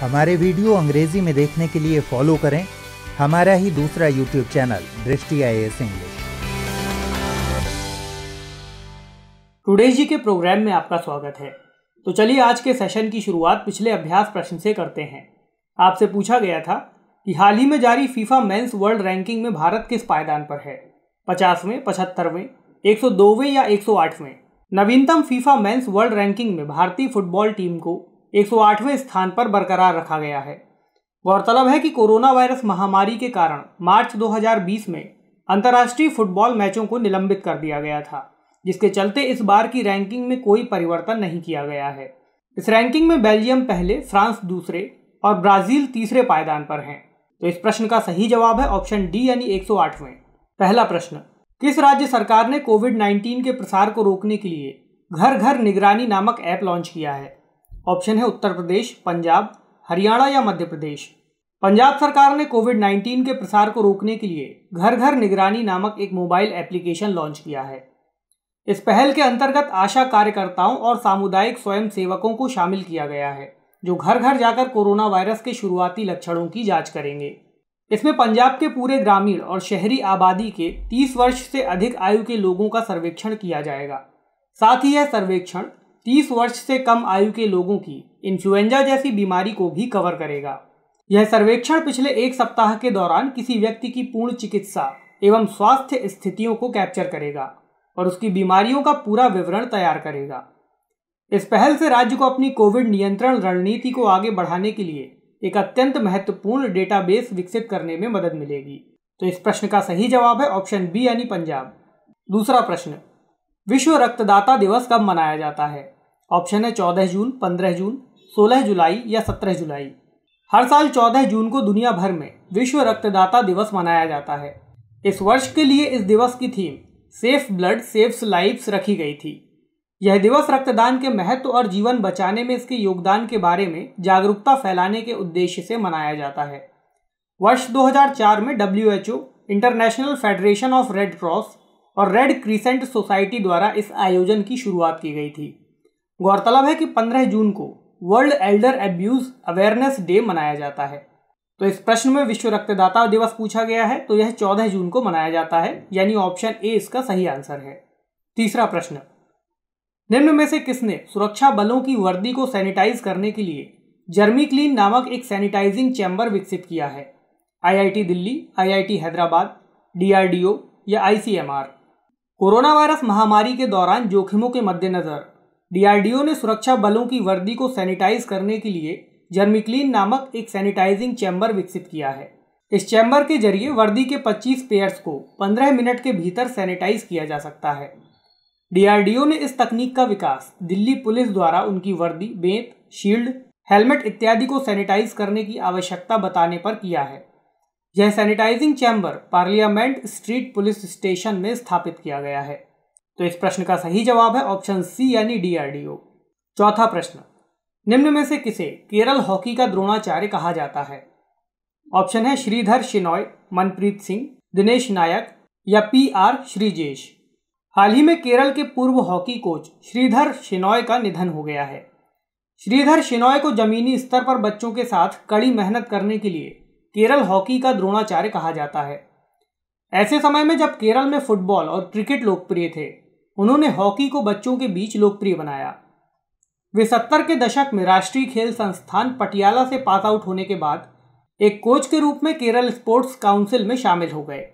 हमारे वीडियो अंग्रेजी में देखने के लिए फॉलो करें हमारा ही दूसरा यूट्यूब चैनल दृष्टि आई इंग्लिश टूडे जी के प्रोग्राम में आपका स्वागत है तो चलिए आज के सेशन की शुरुआत पिछले अभ्यास प्रश्न से करते हैं आपसे पूछा गया था कि हाल ही में जारी फीफा मेंस वर्ल्ड रैंकिंग में भारत किस पायदान पर है पचासवें पचहत्तरवें एक सौ दोवें या एक सौ आठवें नवीनतम फीफा मेंस वर्ल्ड रैंकिंग में भारतीय फुटबॉल टीम को 108वें स्थान पर बरकरार रखा गया है गौरतलब है कि कोरोना वायरस महामारी के कारण मार्च 2020 में अंतर्राष्ट्रीय फुटबॉल मैचों को निलंबित कर दिया गया था जिसके चलते इस बार की रैंकिंग में कोई परिवर्तन नहीं किया गया है इस रैंकिंग में बेल्जियम पहले फ्रांस दूसरे और ब्राजील तीसरे पायदान पर हैं तो इस प्रश्न का सही जवाब है ऑप्शन डी यानी 108वें पहला प्रश्न किस राज्य सरकार ने कोविड 19 के प्रसार को रोकने के लिए घर घर निगरानी नामक ऐप लॉन्च किया है ऑप्शन है उत्तर प्रदेश पंजाब हरियाणा या मध्य प्रदेश पंजाब सरकार ने कोविड 19 के प्रसार को रोकने के लिए घर घर निगरानी नामक एक मोबाइल एप्लीकेशन लॉन्च किया है इस पहल के अंतर्गत आशा कार्यकर्ताओं और सामुदायिक स्वयं सेवकों को शामिल किया गया है जो घर घर जाकर कोरोना वायरस के शुरुआती लक्षणों की जांच करेंगे इसमें पंजाब के पूरे ग्रामीण और शहरी आबादी के 30 वर्ष से अधिक आयु के लोगों का सर्वेक्षण किया जाएगा साथ ही यह सर्वेक्षण तीस वर्ष से कम आयु के लोगों की इन्फ्लुएंजा जैसी बीमारी को भी कवर करेगा यह सर्वेक्षण पिछले एक सप्ताह के दौरान किसी व्यक्ति की पूर्ण चिकित्सा एवं स्वास्थ्य स्थितियों को कैप्चर करेगा और उसकी बीमारियों का पूरा विवरण तैयार करेगा इस पहल से राज्य को अपनी कोविड नियंत्रण रणनीति को आगे बढ़ाने के लिए एक अत्यंत महत्वपूर्ण डेटाबेस विकसित करने में मदद मिलेगी तो इस प्रश्न का सही जवाब है ऑप्शन बी यानी पंजाब दूसरा प्रश्न विश्व रक्तदाता दिवस कब मनाया जाता है ऑप्शन है चौदह जून पंद्रह जून सोलह जुलाई या सत्रह जुलाई हर साल चौदह जून को दुनिया भर में विश्व रक्तदाता दिवस मनाया जाता है इस वर्ष के लिए इस दिवस की थीम सेफ ब्लड सेफ्स लाइफ्स रखी गई थी यह दिवस रक्तदान के महत्व और जीवन बचाने में इसके योगदान के बारे में जागरूकता फैलाने के उद्देश्य से मनाया जाता है वर्ष 2004 में W international federation of red cross और रेड क्रीसेंट सोसाइटी द्वारा इस आयोजन की शुरुआत की गई थी गौरतलब है कि 15 जून को world elder abuse awareness day मनाया जाता है तो इस प्रश्न में विश्व रक्तदाता दिवस पूछा गया है तो यह 14 जून को मनाया जाता है यानी ऑप्शन ए इसका सही आंसर है तीसरा प्रश्न निम्न में से किसने सुरक्षा बलों की वर्दी को सैनिटाइज करने के लिए जर्मी क्लीन नामक एक सैनिटाइजिंग चैम्बर विकसित किया है IIT Delhi IIT Hyderabad DRDO या आईसीएमआर कोरोना वायरस महामारी के दौरान जोखिमों के मद्देनजर डीआरडीओ ने सुरक्षा बलों की वर्दी को सैनिटाइज करने के लिए जर्मिक्लीन नामक एक सैनिटाइजिंग चैम्बर विकसित किया है इस चैम्बर के जरिए वर्दी के 25 पेयर्स को 15 मिनट के भीतर सैनिटाइज किया जा सकता है डीआरडीओ ने इस तकनीक का विकास दिल्ली पुलिस द्वारा उनकी वर्दी बेंत शील्ड हेलमेट इत्यादि को सैनिटाइज करने की आवश्यकता बताने पर किया है यह sanitising chamber parliament street police station में स्थापित किया गया है तो इस प्रश्न का सही जवाब है ऑप्शन सी यानी डीआरडीओ चौथा प्रश्न निम्न में से किसे केरल हॉकी का द्रोणाचार्य कहा जाता है ऑप्शन है श्रीधर शिनॉय मनप्रीत सिंह दिनेश नायक या पी आर श्रीजेश हाल ही में केरल के पूर्व हॉकी कोच श्रीधर शिनॉय का निधन हो गया है श्रीधर शिनॉय को जमीनी स्तर पर बच्चों के साथ कड़ी मेहनत करने के लिए केरल हॉकी का द्रोणाचार्य कहा जाता है ऐसे समय में जब केरल में फुटबॉल और क्रिकेट लोकप्रिय थे उन्होंने हॉकी को बच्चों के बीच लोकप्रिय बनाया वे सत्तर के दशक में राष्ट्रीय खेल संस्थान पटियाला से पास आउट होने के बाद एक कोच के रूप में केरल स्पोर्ट्स काउंसिल में शामिल हो गए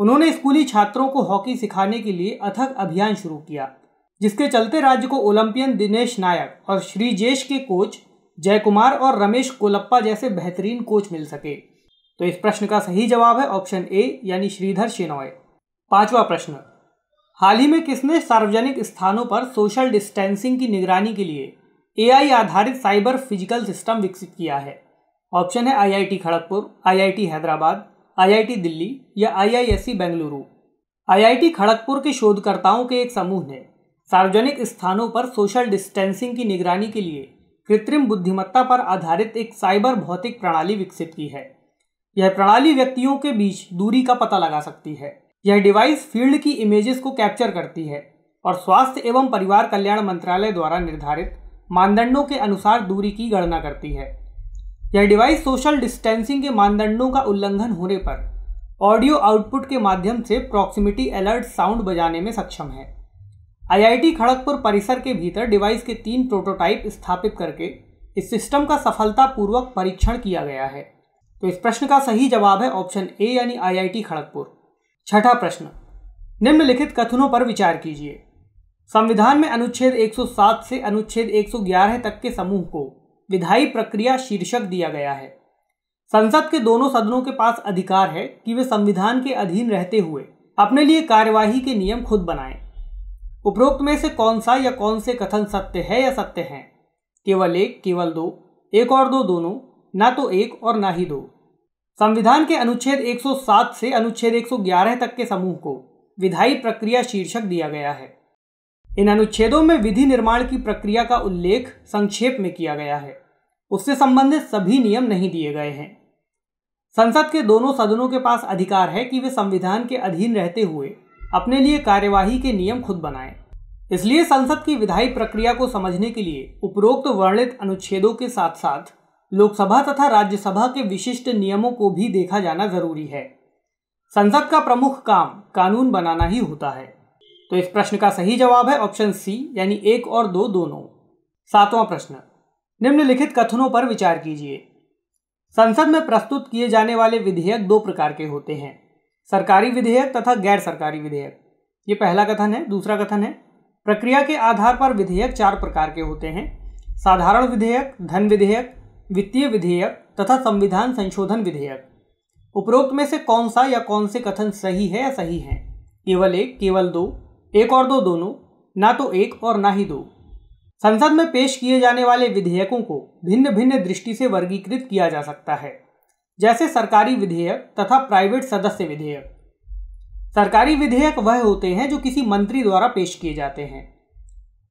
उन्होंने स्कूली छात्रों को हॉकी सिखाने के लिए अथक अभियान शुरू किया जिसके चलते राज्य को ओलंपियन दिनेश नायक और श्रीजेश के कोच जयकुमार और रमेश कोलप्पा जैसे बेहतरीन कोच मिल सके तो इस प्रश्न का सही जवाब है ऑप्शन ए यानी श्रीधर शेनॉय पांचवा प्रश्न हाल ही में किसने सार्वजनिक स्थानों पर सोशल डिस्टेंसिंग की निगरानी के लिए एआई आधारित साइबर फिजिकल सिस्टम विकसित किया है ऑप्शन है IIT Kharagpur IIT Hyderabad IIT Delhi या आईआईएससी बेंगलुरु आईआईटी खड़गपुर के शोधकर्ताओं के एक समूह ने सार्वजनिक स्थानों पर सोशल डिस्टेंसिंग की निगरानी के लिए कृत्रिम बुद्धिमत्ता पर आधारित एक साइबर भौतिक प्रणाली विकसित की है यह प्रणाली व्यक्तियों के बीच दूरी का पता लगा सकती है यह डिवाइस फील्ड की इमेजेस को कैप्चर करती है और स्वास्थ्य एवं परिवार कल्याण मंत्रालय द्वारा निर्धारित मानदंडों के अनुसार दूरी की गणना करती है यह डिवाइस सोशल डिस्टेंसिंग के मानदंडों का उल्लंघन होने पर ऑडियो आउटपुट के माध्यम से प्रॉक्सिमिटी अलर्ट साउंड बजाने में सक्षम है आईआईटी खड़गपुर परिसर के भीतर डिवाइस के तीन प्रोटोटाइप स्थापित करके इस सिस्टम का सफलतापूर्वक परीक्षण किया गया है तो इस प्रश्न का सही जवाब है ऑप्शन ए यानी आईआईटी खड़गपुर छठा प्रश्न निम्नलिखित कथनों पर विचार कीजिए संविधान में अनुच्छेद 107 से अनुच्छेद 111 तक के समूह को विधायी प्रक्रिया शीर्षक दिया गया है संसद के दोनों सदनों के पास अधिकार है कि वे संविधान के अधीन रहते हुए अपने लिए कार्यवाही के नियम खुद बनाएं। उपरोक्त में से कौन सा या कौन से कथन सत्य है या सत्य है केवल एक केवल दो एक और दो दोनों ना तो एक और ना ही दो संविधान के अनुच्छेद 107 से अनुच्छेद 111 तक के समूह को विधायी प्रक्रिया शीर्षक दिया गया है इन अनुच्छेदों में विधि निर्माण की प्रक्रिया का उल्लेख संक्षेप में किया गया है उससे संबंधित सभी नियम नहीं दिए गए हैं संसद के दोनों सदनों के पास अधिकार है कि वे संविधान के अधीन रहते हुए अपने लिए कार्यवाही के नियम खुद बनाएं इसलिए संसद की विधायी प्रक्रिया को समझने के लिए उपरोक्त वर्णित अनुच्छेदों के साथ साथ लोकसभा तथा राज्यसभा के विशिष्ट नियमों को भी देखा जाना जरूरी है संसद का प्रमुख काम कानून बनाना ही होता है तो इस प्रश्न का सही जवाब है ऑप्शन सी यानी एक और दो दोनों सातवां प्रश्न निम्नलिखित कथनों पर विचार कीजिए संसद में प्रस्तुत किए जाने वाले विधेयक दो प्रकार के होते हैं सरकारी विधेयक तथा गैर सरकारी विधेयक ये पहला कथन है दूसरा कथन है प्रक्रिया के आधार पर विधेयक चार प्रकार के होते हैं साधारण विधेयक धन विधेयक वित्तीय विधेयक तथा संविधान संशोधन विधेयक उपरोक्त में से कौन सा या कौन से कथन सही है या सही है केवल एक केवल दो एक और दो दोनों ना तो एक और ना ही दो संसद में पेश किए जाने वाले विधेयकों को भिन्न भिन्न दृष्टि से वर्गीकृत किया जा सकता है जैसे सरकारी विधेयक तथा प्राइवेट सदस्य विधेयक सरकारी विधेयक वह होते हैं जो किसी मंत्री द्वारा पेश किए जाते हैं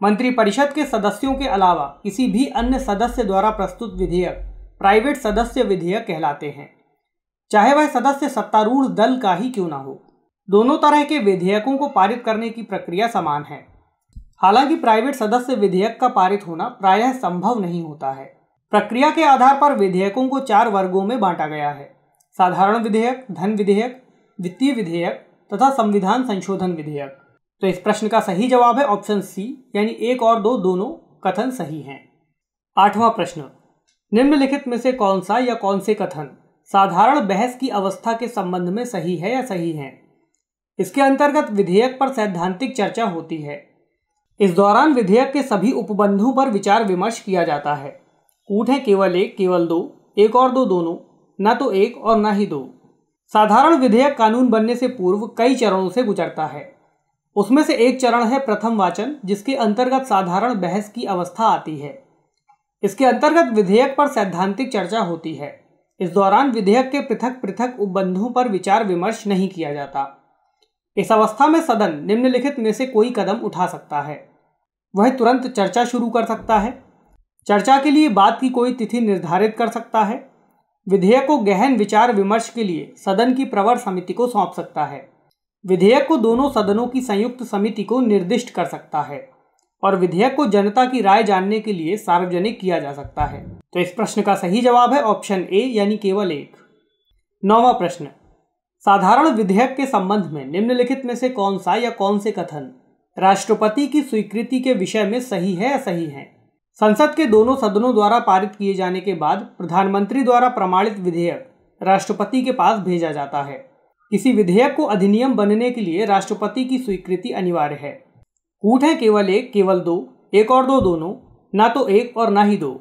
मंत्रिपरिषद के सदस्यों के अलावा किसी भी अन्य सदस्य द्वारा प्रस्तुत विधेयक प्राइवेट सदस्य विधेयक कहलाते हैं चाहे वह सदस्य सत्तारूढ़ दल का ही क्यों ना हो दोनों तरह के विधेयकों को पारित करने की प्रक्रिया समान है हालांकि प्राइवेट सदस्य विधेयक का पारित होना प्रायः संभव नहीं होता है प्रक्रिया के आधार पर विधेयकों को चार वर्गों में बांटा गया है साधारण विधेयक धन विधेयक वित्तीय विधेयक तथा संविधान संशोधन विधेयक तो इस प्रश्न का सही जवाब है ऑप्शन सी यानी एक और दो दोनों कथन सही हैं आठवां प्रश्न निम्नलिखित में से कौन सा या कौन से कथन साधारण बहस की अवस्था के संबंध में सही है या सही है इसके अंतर्गत विधेयक पर सैद्धांतिक चर्चा होती है इस दौरान विधेयक के सभी उपबंधों पर विचार विमर्श किया जाता है ऊट है केवल एक केवल दो एक और दो दोनों न तो एक और न ही दो साधारण विधेयक कानून बनने से पूर्व कई चरणों से गुजरता है उसमें से एक चरण है प्रथम वाचन जिसके अंतर्गत साधारण बहस की अवस्था आती है इसके अंतर्गत विधेयक पर सैद्धांतिक चर्चा होती है इस दौरान विधेयक के पृथक पृथक उपबंधों पर विचार विमर्श नहीं किया जाता इस अवस्था में सदन निम्नलिखित में से कोई कदम उठा सकता है वह तुरंत चर्चा शुरू कर सकता है चर्चा के लिए बात की कोई तिथि निर्धारित कर सकता है विधेयक को गहन विचार विमर्श के लिए सदन की प्रवर समिति को सौंप सकता है विधेयक को दोनों सदनों की संयुक्त समिति को निर्दिष्ट कर सकता है और विधेयक को जनता की राय जानने के लिए सार्वजनिक किया जा सकता है तो इस प्रश्न का सही जवाब है ऑप्शन ए यानी केवल एक नौवा प्रश्न साधारण विधेयक के संबंध में निम्नलिखित में से कौन सा या कौन से कथन राष्ट्रपति की स्वीकृति के विषय में सही है या सही है संसद के दोनों सदनों द्वारा पारित किए जाने के बाद प्रधानमंत्री द्वारा प्रमाणित विधेयक राष्ट्रपति के पास भेजा जाता है किसी विधेयक को अधिनियम बनने के लिए राष्ट्रपति की स्वीकृति अनिवार्य है कूट है केवल एक केवल दो एक और दो दोनों ना तो एक और ना ही दो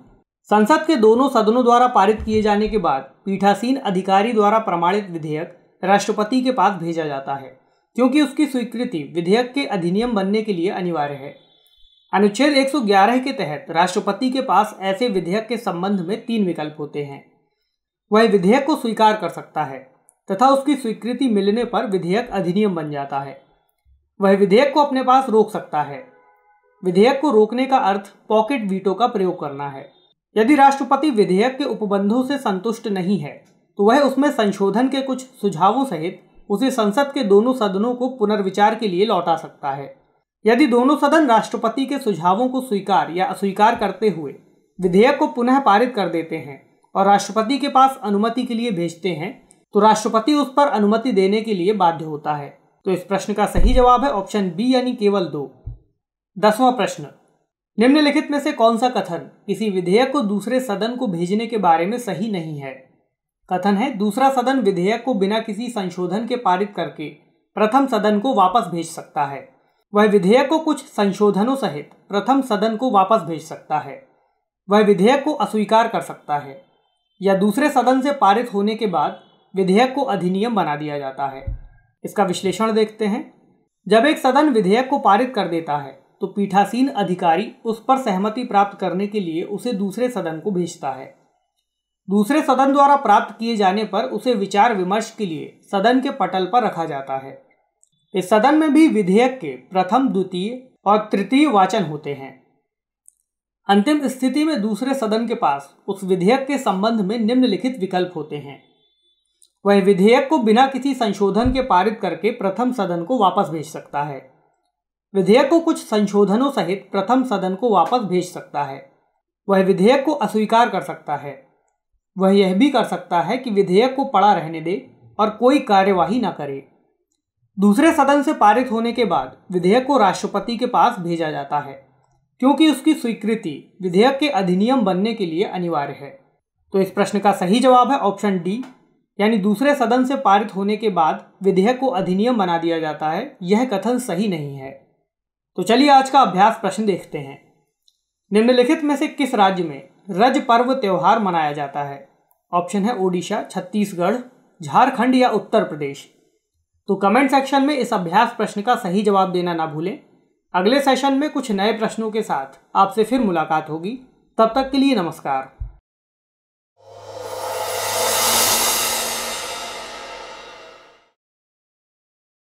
संसद के दोनों सदनों द्वारा पारित किए जाने के बाद पीठासीन अधिकारी द्वारा प्रमाणित विधेयक राष्ट्रपति के पास भेजा जाता है क्योंकि उसकी स्वीकृति विधेयक के अधिनियम बनने के लिए अनिवार्य है अनुच्छेद 111 के तहत राष्ट्रपति के पास ऐसे विधेयक के संबंध में तीन विकल्प होते हैं वह विधेयक को स्वीकार कर सकता है तथा उसकी स्वीकृति मिलने पर विधेयक अधिनियम बन जाता है वह विधेयक को अपने पास रोक सकता है विधेयक को रोकने का अर्थ पॉकेट वीटो का प्रयोग करना है यदि राष्ट्रपति विधेयक के उपबंधों से संतुष्ट नहीं है तो वह उसमें संशोधन के कुछ सुझावों सहित उसे संसद के दोनों सदनों को पुनर्विचार के लिए लौटा सकता है यदि दोनों सदन राष्ट्रपति के सुझावों को स्वीकार या अस्वीकार करते हुए विधेयक को पुनः पारित कर देते हैं और राष्ट्रपति के पास अनुमति के लिए भेजते हैं तो राष्ट्रपति उस पर अनुमति देने के लिए बाध्य होता है तो इस प्रश्न का सही जवाब है ऑप्शन बी यानी केवल दो दसवां प्रश्न निम्नलिखित में से कौन सा कथन किसी विधेयक को दूसरे सदन को भेजने के बारे में सही नहीं है कथन है दूसरा सदन विधेयक को बिना किसी संशोधन के पारित करके प्रथम सदन को वापस भेज सकता है वह विधेयक को कुछ संशोधनों सहित प्रथम सदन को वापस भेज सकता है वह विधेयक को अस्वीकार कर सकता है या दूसरे सदन से पारित होने के बाद विधेयक को अधिनियम बना दिया जाता है इसका विश्लेषण देखते हैं जब एक सदन विधेयक को पारित कर देता है तो पीठासीन अधिकारी उस पर सहमति प्राप्त करने के लिए उसे दूसरे सदन को भेजता है दूसरे सदन द्वारा प्राप्त किए जाने पर उसे विचार विमर्श के लिए सदन के पटल पर रखा जाता है इस सदन में भी विधेयक के प्रथम द्वितीय और तृतीय वाचन होते हैं अंतिम स्थिति में दूसरे सदन के पास उस विधेयक के संबंध में निम्नलिखित विकल्प होते हैं वह विधेयक को बिना किसी संशोधन के पारित करके प्रथम सदन को वापस भेज सकता है विधेयक को कुछ संशोधनों सहित प्रथम सदन को वापस भेज सकता है वह विधेयक को अस्वीकार कर सकता है वह यह भी कर सकता है कि विधेयक को पड़ा रहने दे और कोई कार्यवाही न करे दूसरे सदन से पारित होने के बाद विधेयक को राष्ट्रपति के पास भेजा जाता है क्योंकि उसकी स्वीकृति विधेयक के अधिनियम बनने के लिए अनिवार्य है तो इस प्रश्न का सही जवाब है ऑप्शन डी यानी दूसरे सदन से पारित होने के बाद विधेयक को अधिनियम बना दिया जाता है यह कथन सही नहीं है तो चलिए आज का अभ्यास प्रश्न देखते हैं निम्नलिखित में से किस राज्य में रज पर्व त्यौहार मनाया जाता है ऑप्शन है ओडिशा छत्तीसगढ़ झारखंड या उत्तर प्रदेश तो कमेंट सेक्शन में इस अभ्यास प्रश्न का सही जवाब देना ना भूलें अगले सेशन में कुछ नए प्रश्नों के साथ आपसे फिर मुलाकात होगी तब तक के लिए नमस्कार